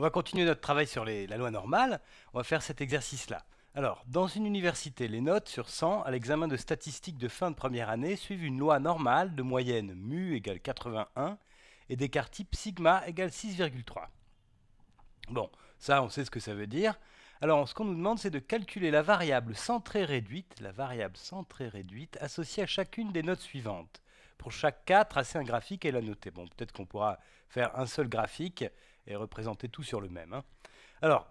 On va continuer notre travail sur la loi normale. On va faire cet exercice-là. Alors, dans une université, les notes sur 100 à l'examen de statistiques de fin de première année suivent une loi normale de moyenne mu égale 81 et d'écart type sigma égale 6,3. Bon, ça on sait ce que ça veut dire. Alors ce qu'on nous demande c'est de calculer la variable centrée réduite, la variable centrée réduite associée à chacune des notes suivantes. Pour chaque cas, tracer un graphique et la noter. Bon, peut-être qu'on pourra faire un seul graphique et représenter tout sur le même. Hein. Alors,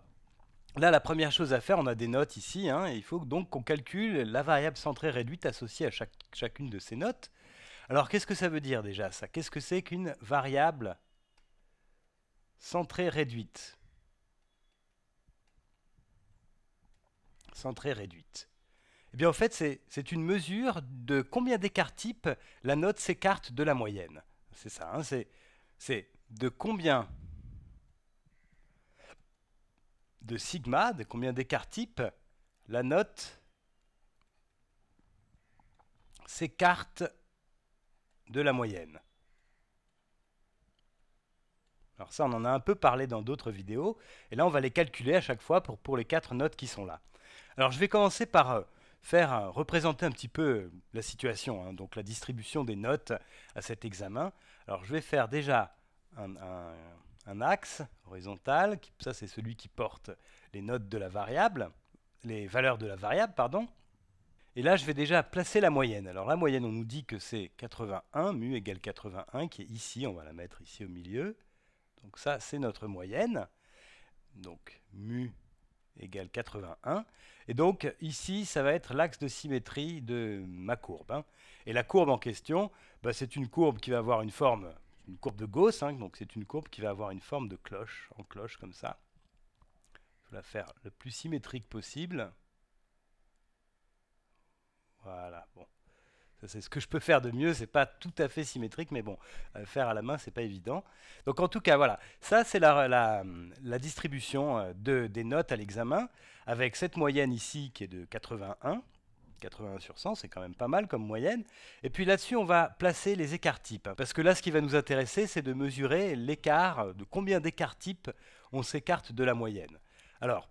là, la première chose à faire, on a des notes ici, hein, et il faut donc qu'on calcule la variable centrée réduite associée à chacune de ces notes. Alors, qu'est-ce que ça veut dire déjà, ça Qu'est-ce que c'est qu'une variable centrée réduite centrée réduite. Eh bien, en fait, c'est une mesure de combien d'écart type la note s'écarte de la moyenne. C'est ça, hein, c'est de combien de sigma, de combien d'écart type, la note s'écarte de la moyenne. Alors ça, on en a un peu parlé dans d'autres vidéos, et là, on va les calculer à chaque fois pour, pour, les quatre notes qui sont là. Alors, je vais commencer par euh, faire euh, représenter un petit peu euh, la situation, hein, donc la distribution des notes à cet examen. Alors, je vais faire déjà un un axe horizontal, ça c'est celui qui porte les notes de la variable, les valeurs de la variable, pardon. Et là, je vais déjà placer la moyenne. Alors la moyenne, on nous dit que c'est 81, mu égale 81, qui est ici, on va la mettre ici au milieu. Donc ça, c'est notre moyenne. Donc mu égale 81. Et donc ici, ça va être l'axe de symétrie de ma courbe. Hein. Et la courbe en question, bah, c'est une courbe qui va avoir une forme une courbe de Gauss, hein, donc c'est une courbe qui va avoir une forme de cloche, en cloche comme ça. Je vais la faire le plus symétrique possible. Voilà, bon. c'est ce que je peux faire de mieux, c'est pas tout à fait symétrique, mais bon, euh, faire à la main, c'est pas évident. Donc en tout cas, voilà, ça c'est la, la, la, distribution euh, de, des notes à l'examen, avec cette moyenne ici qui est de 81, 81 sur 100, c'est quand même pas mal comme moyenne. Et puis là-dessus, on va placer les écarts types. Parce que là, ce qui va nous intéresser, c'est de mesurer l'écart, de combien d'écarts types on s'écarte de la moyenne. Alors,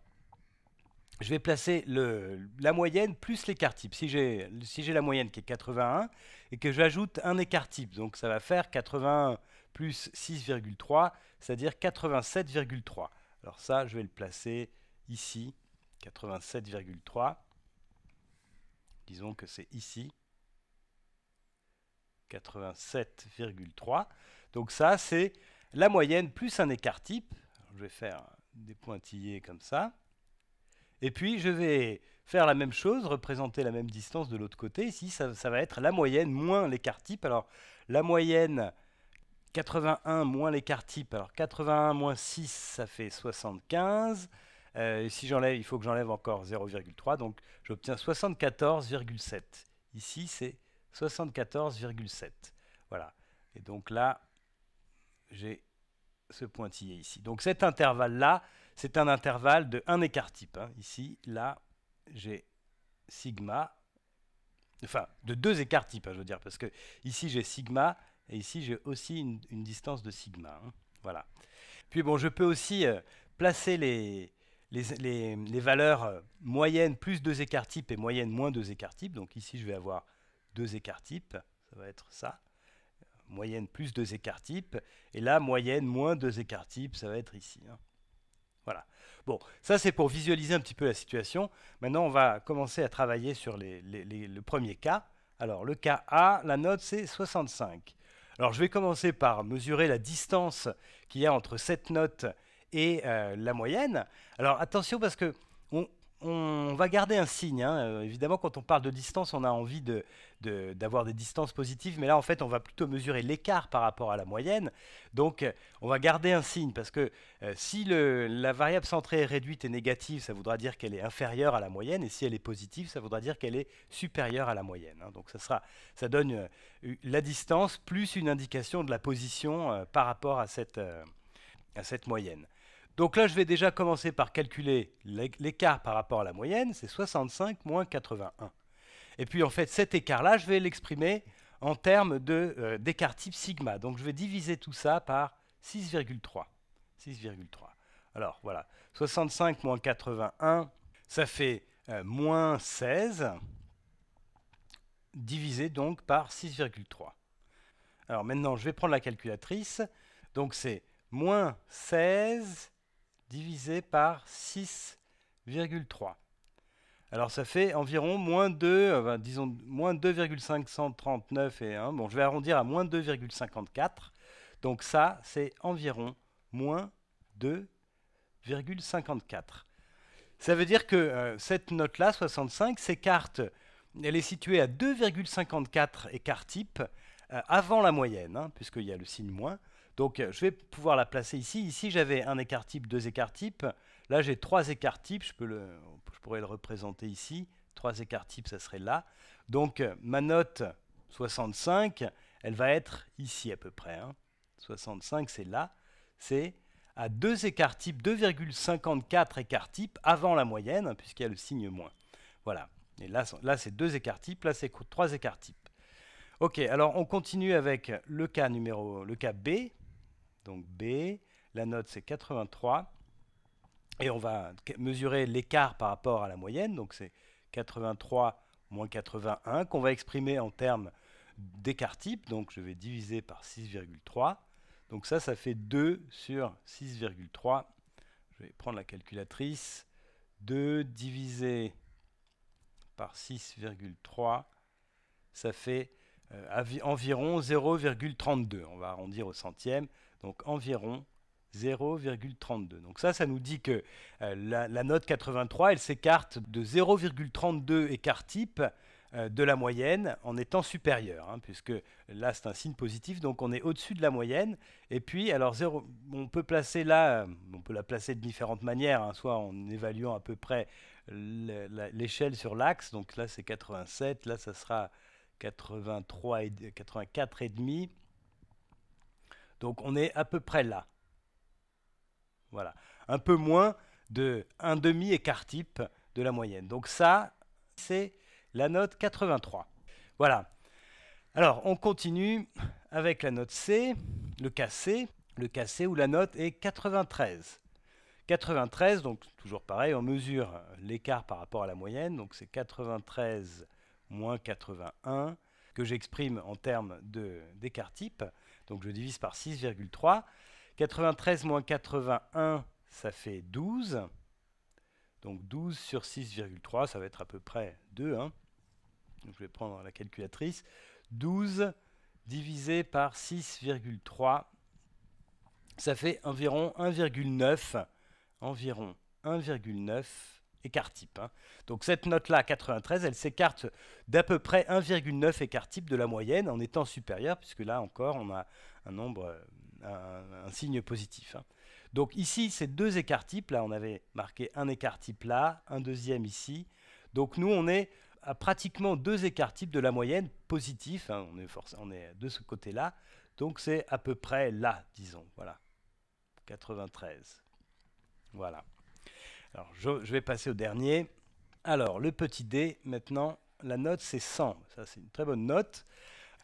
je vais placer la moyenne plus l'écart type. Si j'ai la moyenne qui est 81 et que j'ajoute un écart type, donc ça va faire 81 plus 6,3, c'est-à-dire 87,3. Alors ça, je vais le placer ici, 87,3 disons que c'est ici, 87,3. Donc ça, c'est la moyenne plus un écart type. Je vais faire des pointillés comme ça. Et puis, je vais faire la même chose, représenter la même distance de l'autre côté. Ici, ça, va être la moyenne moins l'écart type. Alors, la moyenne 81 moins l'écart type. Alors, 81 moins 6, ça fait 75. Euh, j'enlève, il faut que j'enlève encore 0,3, donc j'obtiens 74,7. Ici, c'est 74,7. Voilà. Et donc là, j'ai ce pointillé ici. Donc cet intervalle-là, c'est un intervalle de un écart type. Hein. Ici, là, j'ai sigma, enfin, de deux écarts types, hein, je veux dire, parce que ici, j'ai sigma, et ici, j'ai aussi une, distance de sigma. Hein. Voilà. Puis bon, je peux aussi euh, placer les, les, valeurs euh, moyenne plus deux écarts types et moyenne moins deux écarts types. Donc ici, je vais avoir deux écarts types. Ça va être ça. Moyenne plus deux écarts types. Et là, moyenne moins deux écarts types, ça va être ici. Hein. Voilà. Bon, ça c'est pour visualiser un petit peu la situation. Maintenant, on va commencer à travailler sur le premier cas. Alors, le cas A, la note c'est 65. Alors, je vais commencer par mesurer la distance qu'il y a entre cette note et euh, la moyenne. Alors attention parce que on, va garder un signe. Hein. Euh, évidemment, quand on parle de distance, on a envie d'avoir de, des distances positives, mais là, en fait, on va plutôt mesurer l'écart par rapport à la moyenne. Donc, euh, on va garder un signe, parce que si la variable centrée est réduite et négative, ça voudra dire qu'elle est inférieure à la moyenne, et si elle est positive, ça voudra dire qu'elle est supérieure à la moyenne. Hein. Donc, ça, sera, ça donne la distance plus une indication de la position par rapport à cette, à cette moyenne. Donc là, je vais déjà commencer par calculer l'écart par rapport à la moyenne, c'est 65 moins 81. Et puis en fait, cet écart-là, je vais l'exprimer en termes euh, d'écart type sigma. Donc je vais diviser tout ça par 6,3. 6,3. Alors voilà, 65 moins 81, ça fait euh, moins 16, divisé donc par 6,3. Alors maintenant, je vais prendre la calculatrice. Donc c'est moins 16 divisé par 6,3. Alors ça fait environ moins 2, enfin, euh, ben, disons 2,539 et 1. Bon, je vais arrondir à moins 2,54. Donc ça, c'est environ moins 2,54. Ça veut dire que euh, cette note-là, 65, s'écarte. Elle est située à 2,54 écart type euh, avant la moyenne, hein, puisqu'il y a le signe moins. Donc euh, je vais pouvoir la placer ici. Ici j'avais un écart type, deux écarts types. Là j'ai trois écarts types, je, peux le, pourrais le représenter ici. Trois écarts types, ça serait là. Donc euh, ma note 65, elle va être ici à peu près. 65 hein. c'est là, c'est à deux écarts types, 2,54 écarts types avant la moyenne, puisqu'il y a le signe moins. Voilà. Et là, là c'est deux écarts types, là c'est trois écarts types. Ok, alors on continue avec le cas numéro, le cas B, donc B. La note, c'est 83. Et on va mesurer l'écart par rapport à la moyenne, donc c'est 83 moins 81, qu'on va exprimer en termes d'écart type, donc je vais diviser par 6,3. Donc ça, ça fait 2 sur 6,3. Je vais prendre la calculatrice. 2 divisé par 6,3, ça fait euh, environ 0,32. On va arrondir au centième, donc environ 0,32. Donc ça, ça nous dit que euh, la, note 83, elle s'écarte de 0,32 écart type de la moyenne en étant supérieure, hein, puisque là c'est un signe positif, donc on est au-dessus de la moyenne. Et puis, alors on peut placer là, euh, on peut la placer de différentes manières, hein, soit en évaluant à peu près l'échelle sur l'axe, donc là c'est 87, là ça sera 83 et 84 et demi. Donc on est à peu près là. Voilà, un peu moins de 1 demi écart type de la moyenne. Donc ça, c'est la note 83. Voilà. Alors, on continue avec la note C, le cas C, le cas C où la note est 93. 93, donc toujours pareil, on mesure l'écart par rapport à la moyenne, donc c'est 93 moins 81, que j'exprime en termes d'écart type. Donc je divise par 6,3. 93 moins 81, ça fait 12. Donc 12 sur 6,3, ça va être à peu près 2. Hein. je vais prendre la calculatrice. 12 divisé par 6,3, ça fait environ 1,9. Environ 1,9 écart type. Hein. Donc cette note-là, 93, elle s'écarte d'à peu près 1,9 écart type de la moyenne en étant supérieure, puisque là encore, on a un nombre, euh, un, signe positif. Hein. Donc ici, ces deux écarts types, là, on avait marqué un écart type là, un deuxième ici. Donc nous, on est à pratiquement deux écarts types de la moyenne positif. Hein. on est de ce côté-là. Donc c'est à peu près là, disons. Voilà. 93. Voilà. Alors, je, vais passer au dernier. Alors, le petit D, maintenant, la note, c'est 100. Ça, c'est une très bonne note.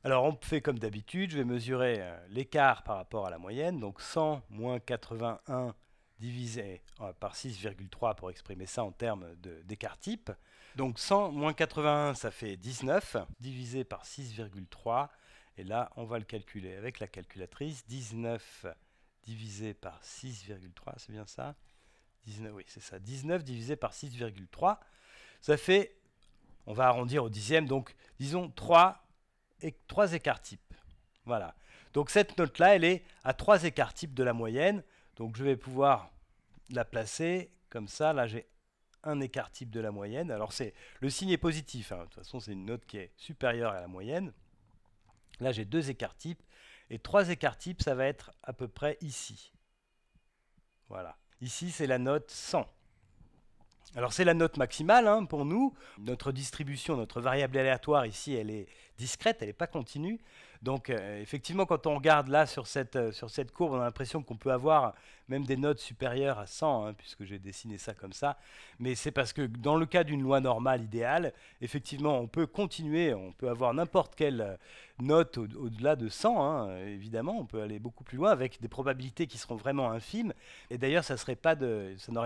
Alors, on fait comme d'habitude, je vais mesurer euh, l'écart par rapport à la moyenne. Donc, 100 moins 81 divisé euh, par 6,3 pour exprimer ça en termes d'écart type. Donc, 100 moins 81, ça fait 19, divisé par 6,3. Et là, on va le calculer avec la calculatrice. 19 divisé par 6,3, c'est bien ça 19, oui, c'est ça. 19 divisé par 6,3, ça fait, on va arrondir au dixième, donc disons 3, et, 3 écarts types. Voilà. Donc cette note-là, elle est à 3 écarts types de la moyenne. Donc je vais pouvoir la placer comme ça. Là, j'ai un écart type de la moyenne. Alors c'est le signe est positif. Hein. De toute façon, c'est une note qui est supérieure à la moyenne. Là, j'ai deux écarts types. Et trois écarts types, ça va être à peu près ici. Voilà. Ici, c'est la note 100. Alors c'est la note maximale hein, pour nous. Notre distribution, notre variable aléatoire ici, elle est discrète, elle n'est pas continue. Donc euh, effectivement, quand on regarde là sur cette, euh, sur cette courbe, on a l'impression qu'on peut avoir même des notes supérieures à 100, hein, puisque j'ai dessiné ça comme ça. Mais c'est parce que dans le cas d'une loi normale idéale, effectivement, on peut continuer, on peut avoir n'importe quelle euh, note au-delà de 100, hein, évidemment, on peut aller beaucoup plus loin avec des probabilités qui seront vraiment infimes. Et d'ailleurs, ça n'aurait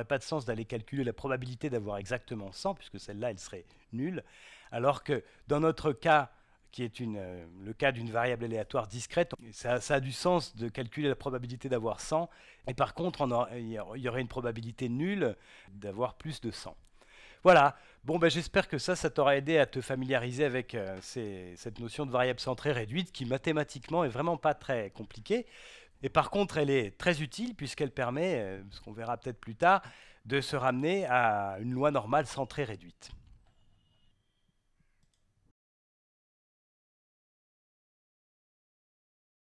pas de sens d'aller calculer la probabilité d'avoir exactement 100, puisque celle-là, elle serait nulle. Alors que dans notre cas qui est euh, le cas d'une variable aléatoire discrète, ça, a du sens de calculer la probabilité d'avoir 100, et par contre, il y aurait une probabilité nulle d'avoir plus de 100. Voilà, bon, ben, j'espère que ça, ça t'aura aidé à te familiariser avec euh, cette notion de variable centrée réduite qui mathématiquement est vraiment pas très compliquée. Et par contre, elle est très utile puisqu'elle permet, euh, ce qu'on verra peut-être plus tard, de se ramener à une loi normale centrée réduite.